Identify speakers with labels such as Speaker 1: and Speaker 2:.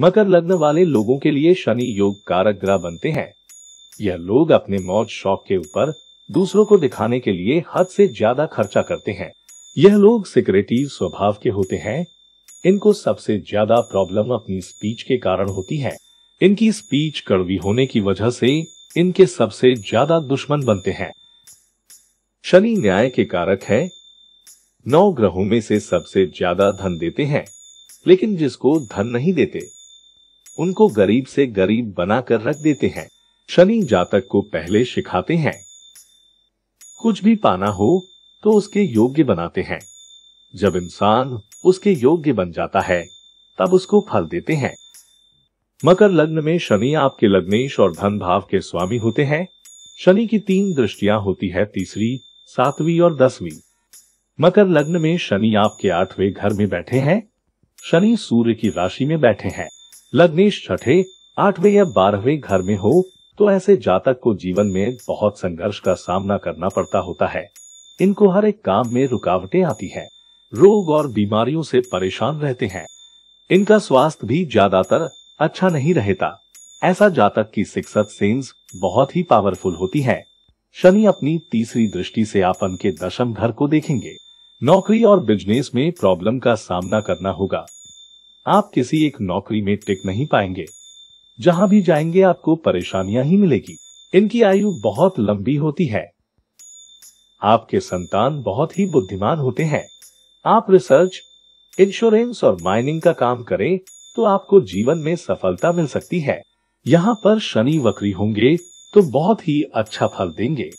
Speaker 1: मकर लग्न वाले लोगों के लिए शनि योग कारक ग्रह बनते हैं यह लोग अपने मौज शौक के ऊपर दूसरों को दिखाने के लिए हद से ज्यादा खर्चा करते हैं यह लोग सिक्रेटिव स्वभाव के होते हैं इनको सबसे ज्यादा प्रॉब्लम अपनी स्पीच के कारण होती है इनकी स्पीच कड़वी होने की वजह से इनके सबसे ज्यादा दुश्मन बनते हैं शनि न्याय के कारक है नौ ग्रहों में से सबसे ज्यादा धन देते हैं लेकिन जिसको धन नहीं देते उनको गरीब से गरीब बनाकर रख देते हैं शनि जातक को पहले सिखाते हैं कुछ भी पाना हो तो उसके योग्य बनाते हैं जब इंसान उसके योग्य बन जाता है तब उसको फल देते हैं मकर लग्न में शनि आपके लग्नेश और धन भाव के स्वामी होते हैं शनि की तीन दृष्टियां होती है तीसरी सातवीं और दसवीं मकर लग्न में शनि आपके आठवें घर में बैठे हैं शनि सूर्य की राशि में बैठे हैं लग्नेश छठे आठवें या बारहवें घर में हो तो ऐसे जातक को जीवन में बहुत संघर्ष का सामना करना पड़ता होता है इनको हर एक काम में रुकावटें आती हैं, रोग और बीमारियों से परेशान रहते हैं इनका स्वास्थ्य भी ज्यादातर अच्छा नहीं रहता ऐसा जातक की शिक्षक सेंस बहुत ही पावरफुल होती है शनि अपनी तीसरी दृष्टि से आप उनके दशम घर को देखेंगे नौकरी और बिजनेस में प्रॉब्लम का सामना करना होगा आप किसी एक नौकरी में टिक नहीं पाएंगे जहां भी जाएंगे आपको परेशानियां ही मिलेगी इनकी आयु बहुत लंबी होती है आपके संतान बहुत ही बुद्धिमान होते हैं आप रिसर्च इंश्योरेंस और माइनिंग का काम करें तो आपको जीवन में सफलता मिल सकती है यहाँ पर शनि वक्री होंगे तो बहुत ही अच्छा फल देंगे